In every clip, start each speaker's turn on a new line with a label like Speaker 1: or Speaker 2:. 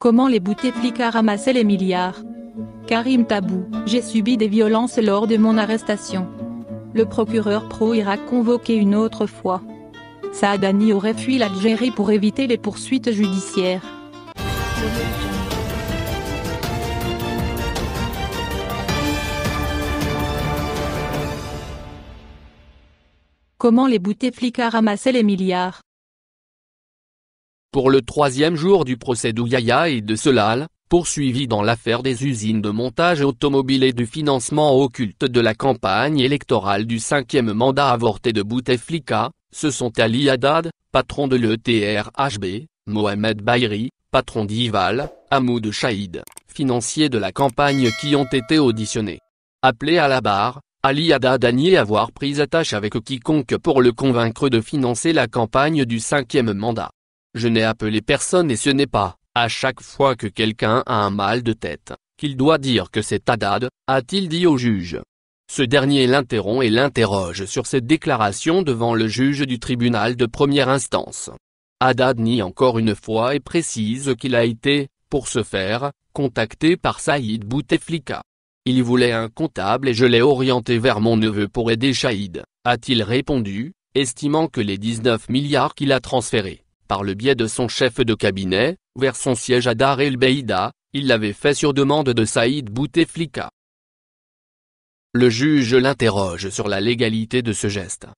Speaker 1: Comment les Bouteflika ramassaient les milliards Karim Tabou, j'ai subi des violences lors de mon arrestation. Le procureur pro ira convoqué une autre fois. Saadani aurait fui l'Algérie pour éviter les poursuites judiciaires. Comment les Bouteflika ramassaient les milliards
Speaker 2: pour le troisième jour du procès d'Ouyaya et de Solal, poursuivi dans l'affaire des usines de montage automobile et du financement occulte de la campagne électorale du cinquième mandat avorté de Bouteflika, ce sont Ali Haddad, patron de l'ETRHB, Mohamed Bayri, patron d'Ival, Hamoud Chaïd, financier de la campagne qui ont été auditionnés. Appelé à la barre, Ali Haddad a nié avoir pris attache avec quiconque pour le convaincre de financer la campagne du cinquième mandat. Je n'ai appelé personne et ce n'est pas, à chaque fois que quelqu'un a un mal de tête, qu'il doit dire que c'est Haddad, a-t-il dit au juge. Ce dernier l'interrompt et l'interroge sur cette déclaration devant le juge du tribunal de première instance. Haddad nie encore une fois et précise qu'il a été, pour ce faire, contacté par Saïd Bouteflika. Il voulait un comptable et je l'ai orienté vers mon neveu pour aider Saïd, a-t-il répondu, estimant que les 19 milliards qu'il a transférés par le biais de son chef de cabinet, vers son siège à Dar el-Beida, il l'avait fait sur demande de Saïd Bouteflika. Le juge l'interroge sur la légalité de ce geste.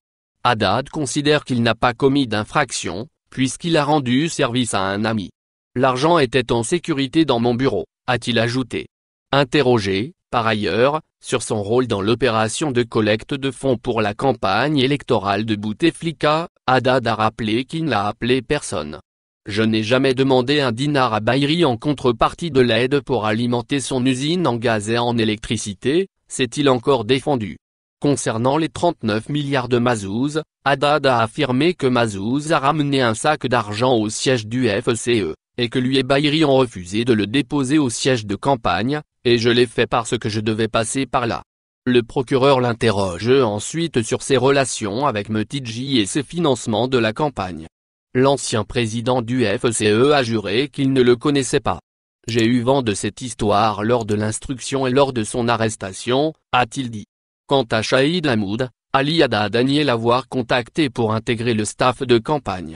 Speaker 2: Haddad considère qu'il n'a pas commis d'infraction, puisqu'il a rendu service à un ami. L'argent était en sécurité dans mon bureau, a-t-il ajouté. Interrogé, par ailleurs, sur son rôle dans l'opération de collecte de fonds pour la campagne électorale de Bouteflika, Haddad a rappelé qu'il n'a appelé personne. Je n'ai jamais demandé un dinar à Bayri en contrepartie de l'aide pour alimenter son usine en gaz et en électricité, s'est-il encore défendu. Concernant les 39 milliards de Mazouz, Haddad a affirmé que Mazouz a ramené un sac d'argent au siège du FCE et que lui et Bayri ont refusé de le déposer au siège de campagne, et je l'ai fait parce que je devais passer par là. Le procureur l'interroge ensuite sur ses relations avec mutiji et ses financements de la campagne. L'ancien président du FCE a juré qu'il ne le connaissait pas. J'ai eu vent de cette histoire lors de l'instruction et lors de son arrestation, a-t-il dit. Quant à Shahid Hamoud, Ali Haddad a nié l'avoir contacté pour intégrer le staff de campagne.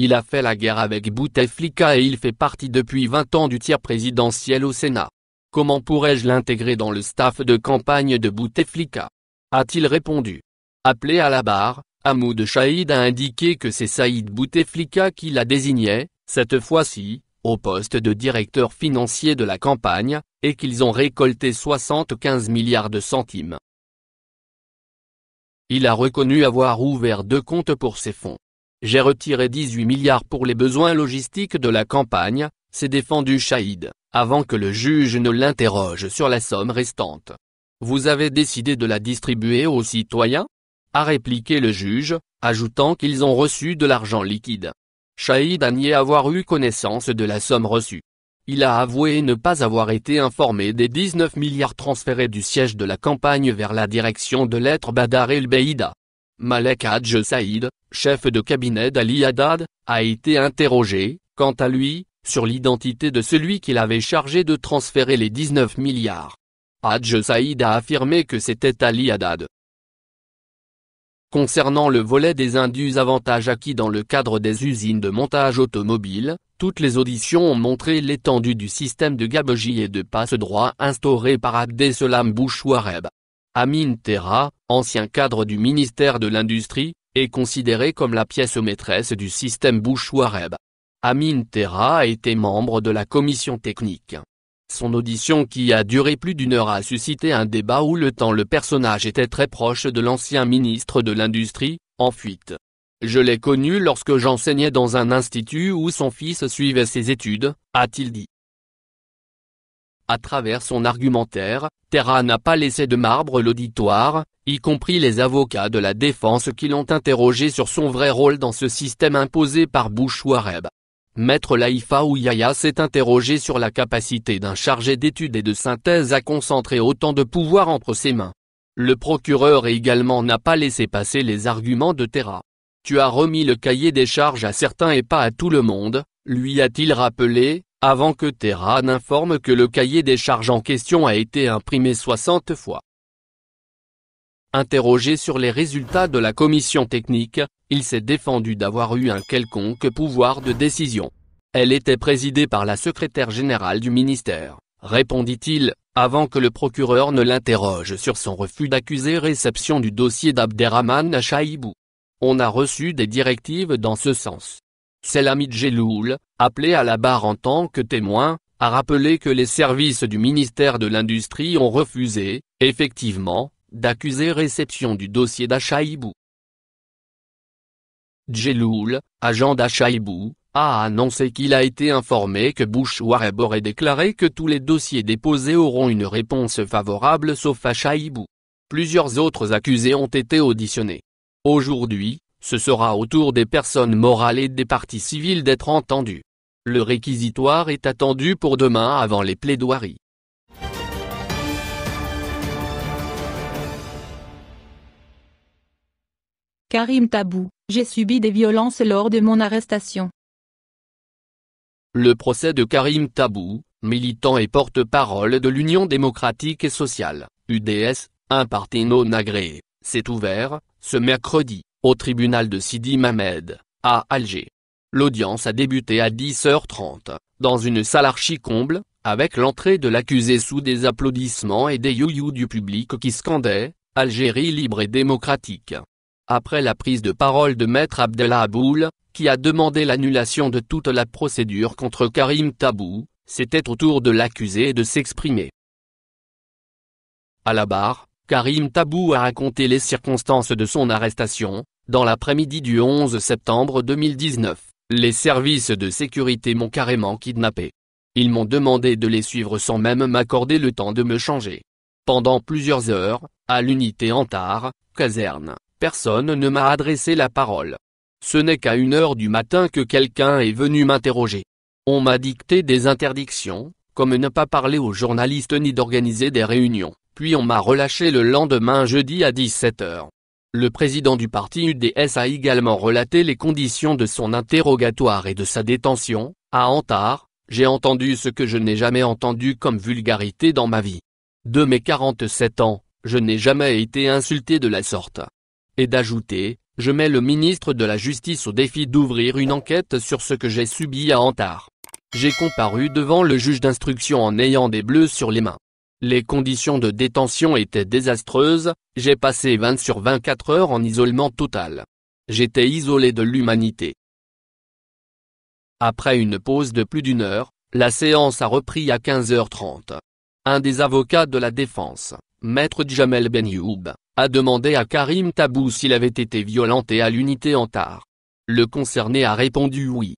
Speaker 2: Il a fait la guerre avec Bouteflika et il fait partie depuis 20 ans du tiers présidentiel au Sénat. Comment pourrais-je l'intégrer dans le staff de campagne de Bouteflika a-t-il répondu. Appelé à la barre, Hamoud chaïd a indiqué que c'est Saïd Bouteflika qui la désignait, cette fois-ci, au poste de directeur financier de la campagne, et qu'ils ont récolté 75 milliards de centimes. Il a reconnu avoir ouvert deux comptes pour ses fonds. J'ai retiré 18 milliards pour les besoins logistiques de la campagne, s'est défendu Chaïd, avant que le juge ne l'interroge sur la somme restante. Vous avez décidé de la distribuer aux citoyens a répliqué le juge, ajoutant qu'ils ont reçu de l'argent liquide. Chaïd a nié avoir eu connaissance de la somme reçue. Il a avoué ne pas avoir été informé des 19 milliards transférés du siège de la campagne vers la direction de l'être Badar el-Beïda. Malek Hadj Saïd, chef de cabinet d'Ali Haddad, a été interrogé, quant à lui, sur l'identité de celui qu'il avait chargé de transférer les 19 milliards. Hadj Saïd a affirmé que c'était Ali Haddad. Concernant le volet des indus avantages acquis dans le cadre des usines de montage automobile, toutes les auditions ont montré l'étendue du système de gabegie et de passe-droit instauré par Abdeslam Bouchouareb. Amin Terra, ancien cadre du ministère de l'Industrie, est considéré comme la pièce maîtresse du système Bouchoireb. Amin Terra a été membre de la commission technique. Son audition qui a duré plus d'une heure a suscité un débat où le temps le personnage était très proche de l'ancien ministre de l'Industrie, en fuite. Je l'ai connu lorsque j'enseignais dans un institut où son fils suivait ses études, a-t-il dit. À travers son argumentaire, Terra n'a pas laissé de marbre l'auditoire, y compris les avocats de la défense qui l'ont interrogé sur son vrai rôle dans ce système imposé par Bouchouareb. Maître Laïfa Yaya s'est interrogé sur la capacité d'un chargé d'études et de synthèse à concentrer autant de pouvoir entre ses mains. Le procureur également n'a pas laissé passer les arguments de Terra. Tu as remis le cahier des charges à certains et pas à tout le monde, lui a-t-il rappelé, avant que Terra n'informe que le cahier des charges en question a été imprimé 60 fois. Interrogé sur les résultats de la commission technique, il s'est défendu d'avoir eu un quelconque pouvoir de décision. Elle était présidée par la secrétaire générale du ministère, répondit-il, avant que le procureur ne l'interroge sur son refus d'accuser réception du dossier d'Abderrahman Chaibou. On a reçu des directives dans ce sens. Selami l'ami appelé à la barre en tant que témoin, a rappelé que les services du ministère de l'Industrie ont refusé, effectivement, d'accuser réception du dossier d'Achaïbou. Djeloul, agent d'Achaïbou, a annoncé qu'il a été informé que Bush aurait déclaré que tous les dossiers déposés auront une réponse favorable sauf Achaïbou. Plusieurs autres accusés ont été auditionnés. Aujourd'hui, ce sera au tour des personnes morales et des parties civiles d'être entendus. Le réquisitoire est attendu pour demain avant les plaidoiries.
Speaker 1: Karim Tabou, j'ai subi des violences lors de mon arrestation.
Speaker 2: Le procès de Karim Tabou, militant et porte-parole de l'Union démocratique et sociale, UDS, un parti non agréé, s'est ouvert, ce mercredi au tribunal de Sidi Mamed, à Alger. L'audience a débuté à 10h30, dans une salle archi-comble, avec l'entrée de l'accusé sous des applaudissements et des you du public qui scandait « Algérie libre et démocratique ». Après la prise de parole de Maître Abdellah Aboul, qui a demandé l'annulation de toute la procédure contre Karim Tabou, c'était au tour de l'accusé de s'exprimer. À la barre, Karim Tabou a raconté les circonstances de son arrestation, dans l'après-midi du 11 septembre 2019. Les services de sécurité m'ont carrément kidnappé. Ils m'ont demandé de les suivre sans même m'accorder le temps de me changer. Pendant plusieurs heures, à l'unité Antar, caserne, personne ne m'a adressé la parole. Ce n'est qu'à une heure du matin que quelqu'un est venu m'interroger. On m'a dicté des interdictions, comme ne pas parler aux journalistes ni d'organiser des réunions, puis on m'a relâché le lendemain jeudi à 17h. Le président du parti UDS a également relaté les conditions de son interrogatoire et de sa détention, à Antar, j'ai entendu ce que je n'ai jamais entendu comme vulgarité dans ma vie. De mes 47 ans, je n'ai jamais été insulté de la sorte. Et d'ajouter, je mets le ministre de la Justice au défi d'ouvrir une enquête sur ce que j'ai subi à Antar. J'ai comparu devant le juge d'instruction en ayant des bleus sur les mains. Les conditions de détention étaient désastreuses, j'ai passé 20 sur 24 heures en isolement total. J'étais isolé de l'humanité. Après une pause de plus d'une heure, la séance a repris à 15h30. Un des avocats de la défense, maître Djamel Ben a demandé à Karim Tabou s'il avait été violenté à l'unité en tard. Le concerné a répondu oui.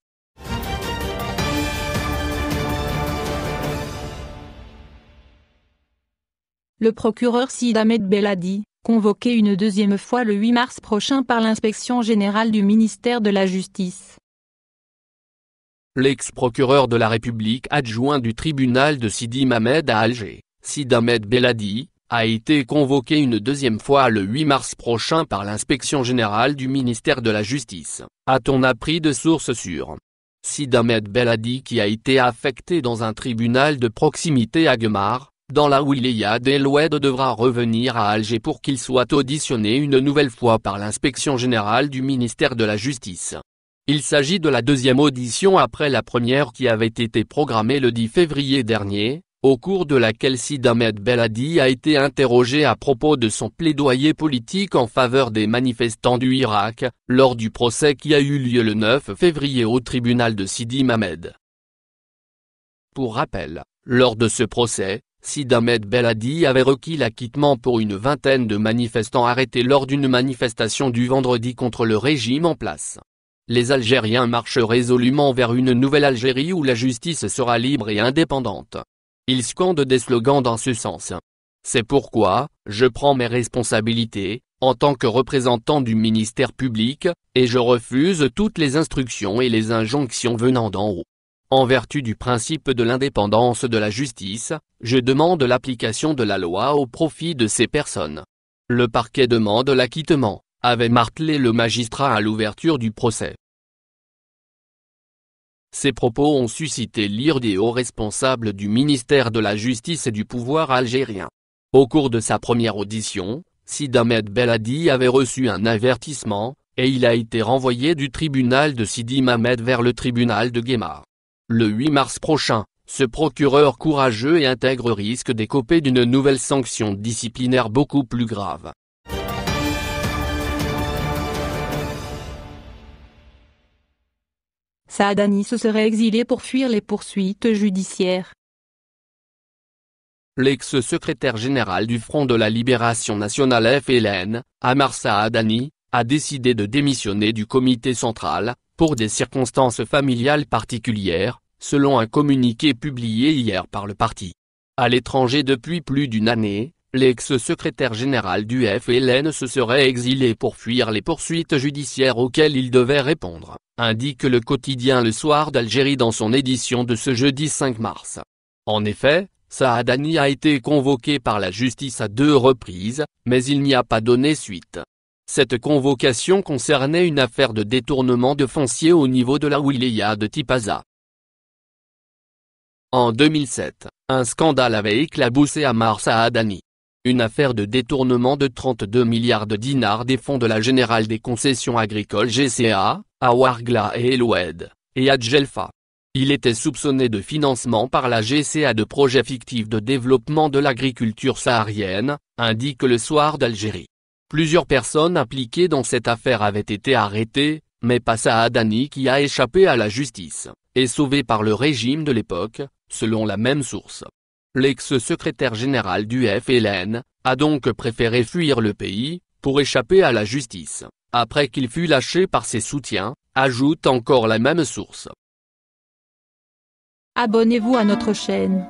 Speaker 1: le procureur Sid Ahmed Beladi, convoqué une deuxième fois le 8 mars prochain par l'inspection générale du ministère de la Justice.
Speaker 2: L'ex-procureur de la République adjoint du tribunal de Sidi Ahmed à Alger, Sid Ahmed Beladi, a été convoqué une deuxième fois le 8 mars prochain par l'inspection générale du ministère de la Justice, a-t-on appris de sources sûres. Sid Ahmed Beladi qui a été affecté dans un tribunal de proximité à Guemar, dans la Wilaya El Oued devra revenir à Alger pour qu'il soit auditionné une nouvelle fois par l'inspection générale du ministère de la Justice. Il s'agit de la deuxième audition après la première qui avait été programmée le 10 février dernier, au cours de laquelle Sid Ahmed Belhadi a été interrogé à propos de son plaidoyer politique en faveur des manifestants du Irak, lors du procès qui a eu lieu le 9 février au tribunal de Sidi Ahmed. Pour rappel, lors de ce procès, si Ahmed Belhadi avait requis l'acquittement pour une vingtaine de manifestants arrêtés lors d'une manifestation du vendredi contre le régime en place. Les Algériens marchent résolument vers une nouvelle Algérie où la justice sera libre et indépendante. Ils scandent des slogans dans ce sens. C'est pourquoi, je prends mes responsabilités, en tant que représentant du ministère public, et je refuse toutes les instructions et les injonctions venant d'en haut. En vertu du principe de l'indépendance de la justice, je demande l'application de la loi au profit de ces personnes. Le parquet demande l'acquittement, avait martelé le magistrat à l'ouverture du procès. Ces propos ont suscité l'ire des hauts responsables du ministère de la Justice et du pouvoir algérien. Au cours de sa première audition, Sid Ahmed avait reçu un avertissement, et il a été renvoyé du tribunal de Sidi Mamed vers le tribunal de Guémar. Le 8 mars prochain, ce procureur courageux et intègre risque d'écoper d'une nouvelle sanction disciplinaire beaucoup plus
Speaker 1: grave. Saadani se serait exilé pour fuir les poursuites judiciaires.
Speaker 2: L'ex-secrétaire général du Front de la Libération Nationale FLN, Amar Saadani, a décidé de démissionner du comité central, pour des circonstances familiales particulières, selon un communiqué publié hier par le parti. À l'étranger depuis plus d'une année, l'ex-secrétaire général du FLN se serait exilé pour fuir les poursuites judiciaires auxquelles il devait répondre, indique le quotidien Le Soir d'Algérie dans son édition de ce jeudi 5 mars. En effet, Saadani a été convoqué par la justice à deux reprises, mais il n'y a pas donné suite. Cette convocation concernait une affaire de détournement de foncier au niveau de la wilaya de Tipaza. En 2007, un scandale avait éclaboussé à à Adani. Une affaire de détournement de 32 milliards de dinars des fonds de la Générale des concessions agricoles GCA, à Wargla et Eloued, et à Djelfa. Il était soupçonné de financement par la GCA de projets fictifs de développement de l'agriculture saharienne, indique le Soir d'Algérie. Plusieurs personnes impliquées dans cette affaire avaient été arrêtées, mais pas Saadani qui a échappé à la justice, et sauvé par le régime de l'époque, selon la même source. L'ex-secrétaire général du FLN, a donc préféré fuir le pays, pour échapper à la justice, après qu'il fut lâché par ses soutiens, ajoute encore la même source.
Speaker 1: Abonnez-vous à notre chaîne.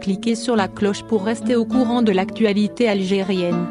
Speaker 1: Cliquez sur la cloche pour rester au courant de l'actualité algérienne.